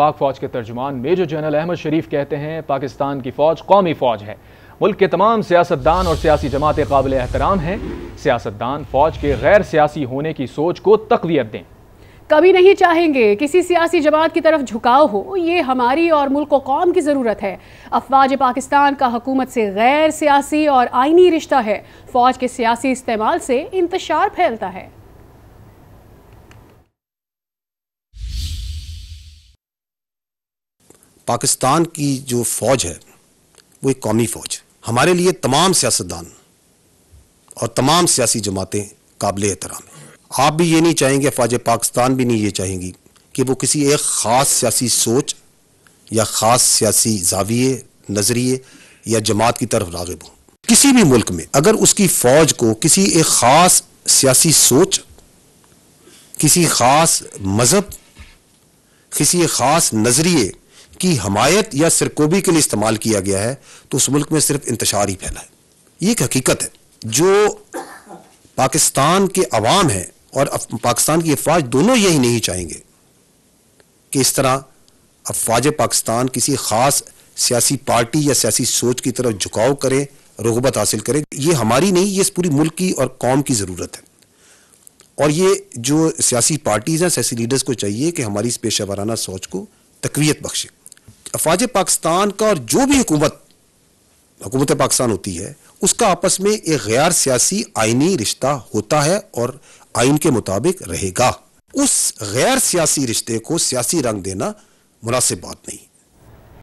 पाक फौज के तर्जुमान मेजर जनरल अहमद शरीफ कहते हैं पाकिस्तान की फौज कौमी फौज है मुल्क के तमाम सियासतदान और सियासी जमातें काबिल एहतराम हैं सियासतदान फौज के गैर सियासी होने की सोच को तकवीत दें कभी नहीं चाहेंगे किसी सियासी जमात की तरफ झुकाव हो ये हमारी और मुल्क कौम की ज़रूरत है अफवाज पाकिस्तान का हकूमत से गैर सियासी और आइनी रिश्ता है फ़ौज के सियासी इस्तेमाल से इंतशार फैलता है पाकिस्तान की जो फ़ौज है वो एक कौमी फ़ौज हमारे लिए तमाम सियासतदान और तमाम सियासी जमातें काबिल एहतराम हैं आप भी ये नहीं चाहेंगे फौज पाकिस्तान भी नहीं ये चाहेंगी कि वो किसी एक ख़ास सियासी सोच या ख़ास सियासी जाविये नज़रिए या जमात की तरफ रागब हों किसी भी मुल्क में अगर उसकी फ़ौज को किसी एक ख़ास सियासी सोच किसी ख़ास मज़हब किसी ख़ास नज़रिए की हमायत या सिरकोबी के लिए इस्तेमाल किया गया है तो उस मुल्क में सिर्फ इंतशार ही फैला है ये एक हकीकत है जो पाकिस्तान के अवाम हैं और पाकिस्तान की अफवाज दोनों यही नहीं चाहेंगे कि इस तरह अफवाज पाकिस्तान किसी ख़ास सियासी पार्टी या सियासी सोच की तरफ झुकाव करे रुगबत हासिल करे ये हमारी नहीं ये इस पूरी मुल्क की और कौम की ज़रूरत है और ये जो सियासी पार्टीज़ हैं सियासी लीडर्स को चाहिए कि हमारी इस पेशा वाराना सोच को तकवीत बख्शें अफवाज पाकिस्तान का और जो भी हुकूमत हुकूमत पाकिस्तान होती है उसका आपस में एक गैर सियासी आइनी रिश्ता होता है और आइन के मुताबिक रहेगा उस गैर सियासी रिश्ते को सियासी रंग देना मुनासिब बात नहीं